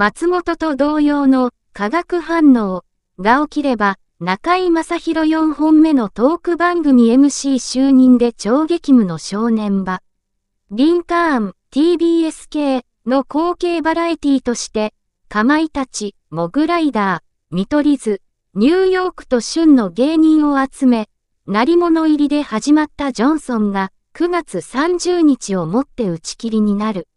松本と同様の化学反応が起きれば、中井正宏4本目のトーク番組 MC 就任で超激務の少年場。リンカーン TBS 系の後継バラエティとして、かまいたち、モグライダー、見取り図、ニューヨークと旬の芸人を集め、鳴り物入りで始まったジョンソンが9月30日をもって打ち切りになる。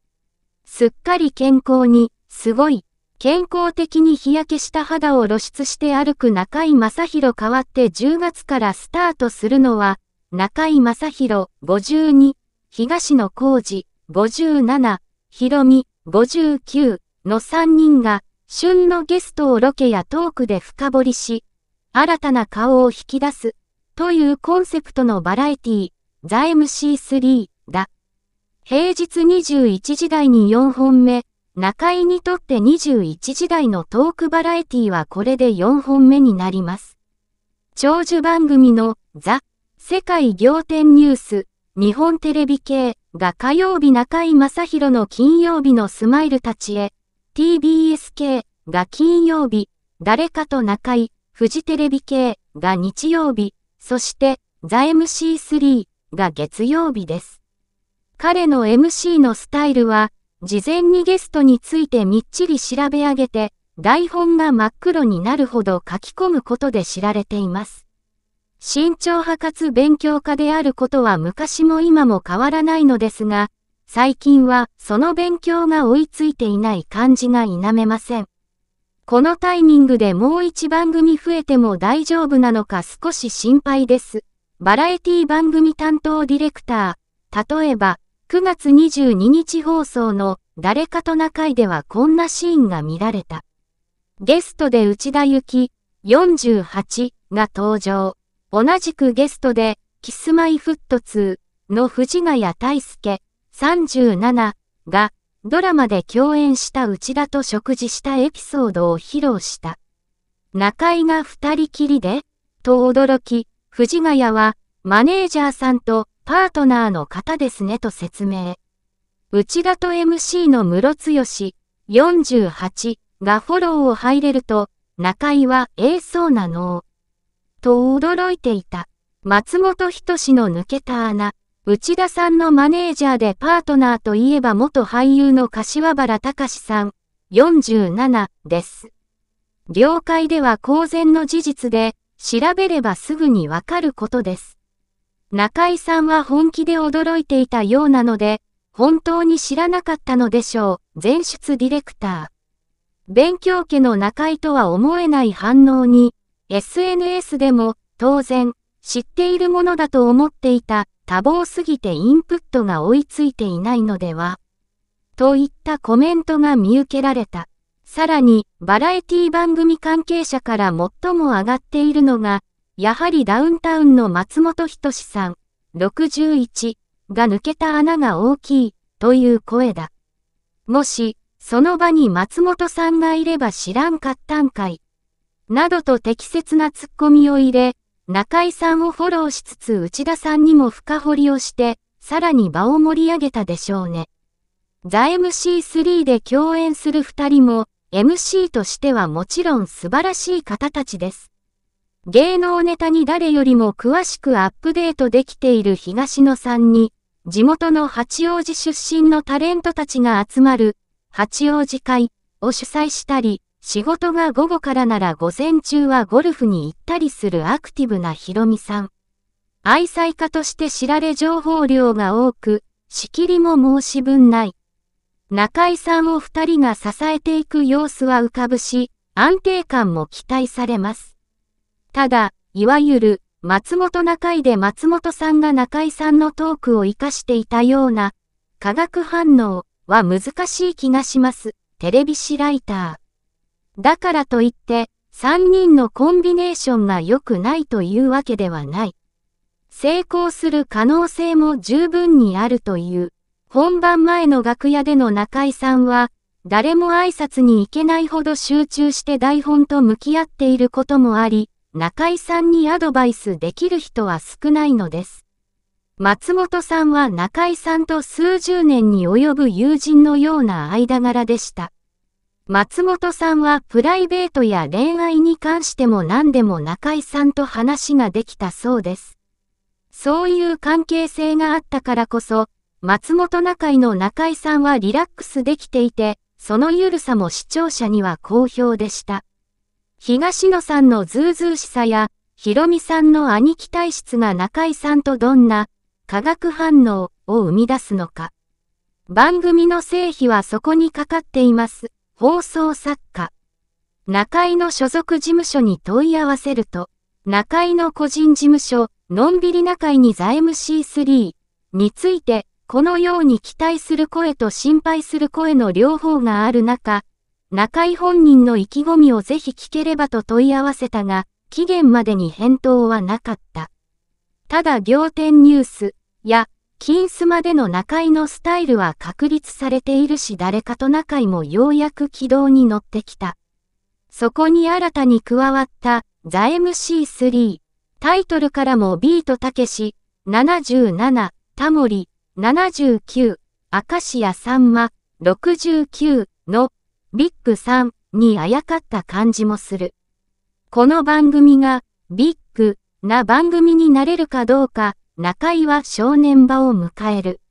すっかり健康にすごい。健康的に日焼けした肌を露出して歩く中井正宏変わって10月からスタートするのは、中井正宏52、東野幸治57、ひろみ59の3人が、旬のゲストをロケやトークで深掘りし、新たな顔を引き出す、というコンセプトのバラエティー、ザ MC3 だ。平日21時台に4本目、中井にとって21時代のトークバラエティはこれで4本目になります。長寿番組のザ・世界仰天ニュース、日本テレビ系が火曜日中井正宏の金曜日のスマイルたちへ、TBS 系が金曜日、誰かと中井、フジテレビ系が日曜日、そしてザ MC3 が月曜日です。彼の MC のスタイルは、事前にゲストについてみっちり調べ上げて、台本が真っ黒になるほど書き込むことで知られています。慎重派かつ勉強家であることは昔も今も変わらないのですが、最近はその勉強が追いついていない感じが否めません。このタイミングでもう一番組増えても大丈夫なのか少し心配です。バラエティ番組担当ディレクター、例えば、9月22日放送の誰かと仲いではこんなシーンが見られた。ゲストで内田幸48が登場。同じくゲストでキスマイフット2の藤ヶ谷大輔37がドラマで共演した内田と食事したエピソードを披露した。中井が二人きりでと驚き、藤ヶ谷はマネージャーさんとパートナーの方ですねと説明。内田と MC の室剛、48がフォローを入れると、中井はええそうなのと驚いていた。松本人志の抜けた穴。内田さんのマネージャーでパートナーといえば元俳優の柏原隆さん、47です。業界では公然の事実で、調べればすぐにわかることです。中井さんは本気で驚いていたようなので、本当に知らなかったのでしょう、前出ディレクター。勉強家の中井とは思えない反応に、SNS でも、当然、知っているものだと思っていた、多忙すぎてインプットが追いついていないのでは。といったコメントが見受けられた。さらに、バラエティ番組関係者から最も上がっているのが、やはりダウンタウンの松本人志さん、61が抜けた穴が大きいという声だ。もし、その場に松本さんがいれば知らんかったんかい。などと適切なツッコミを入れ、中井さんをフォローしつつ内田さんにも深掘りをして、さらに場を盛り上げたでしょうね。ザ MC3 で共演する二人も、MC としてはもちろん素晴らしい方たちです。芸能ネタに誰よりも詳しくアップデートできている東野さんに、地元の八王子出身のタレントたちが集まる、八王子会を主催したり、仕事が午後からなら午前中はゴルフに行ったりするアクティブなひろみさん。愛妻家として知られ情報量が多く、仕切りも申し分ない。中井さんを二人が支えていく様子は浮かぶし、安定感も期待されます。ただ、いわゆる、松本中井で松本さんが中井さんのトークを活かしていたような、化学反応は難しい気がします。テレビ誌ライター。だからといって、3人のコンビネーションが良くないというわけではない。成功する可能性も十分にあるという。本番前の楽屋での中井さんは、誰も挨拶に行けないほど集中して台本と向き合っていることもあり、中井さんにアドバイスできる人は少ないのです。松本さんは中井さんと数十年に及ぶ友人のような間柄でした。松本さんはプライベートや恋愛に関しても何でも中井さんと話ができたそうです。そういう関係性があったからこそ、松本中井の中井さんはリラックスできていて、その緩さも視聴者には好評でした。東野さんのズうずうしさや、ひろみさんの兄貴体質が中井さんとどんな化学反応を生み出すのか。番組の成否はそこにかかっています。放送作家。中井の所属事務所に問い合わせると、中井の個人事務所、のんびり中井に財務 C3 について、このように期待する声と心配する声の両方がある中、中井本人の意気込みをぜひ聞ければと問い合わせたが、期限までに返答はなかった。ただ行天ニュースや、金スマでの中井のスタイルは確立されているし誰かと中井もようやく軌道に乗ってきた。そこに新たに加わった、ザ MC3。タイトルからもビートたけし、77、タモリ、79、カシアさんま、69のビッグさんにあやかった感じもする。この番組がビッグな番組になれるかどうか、中井は正念場を迎える。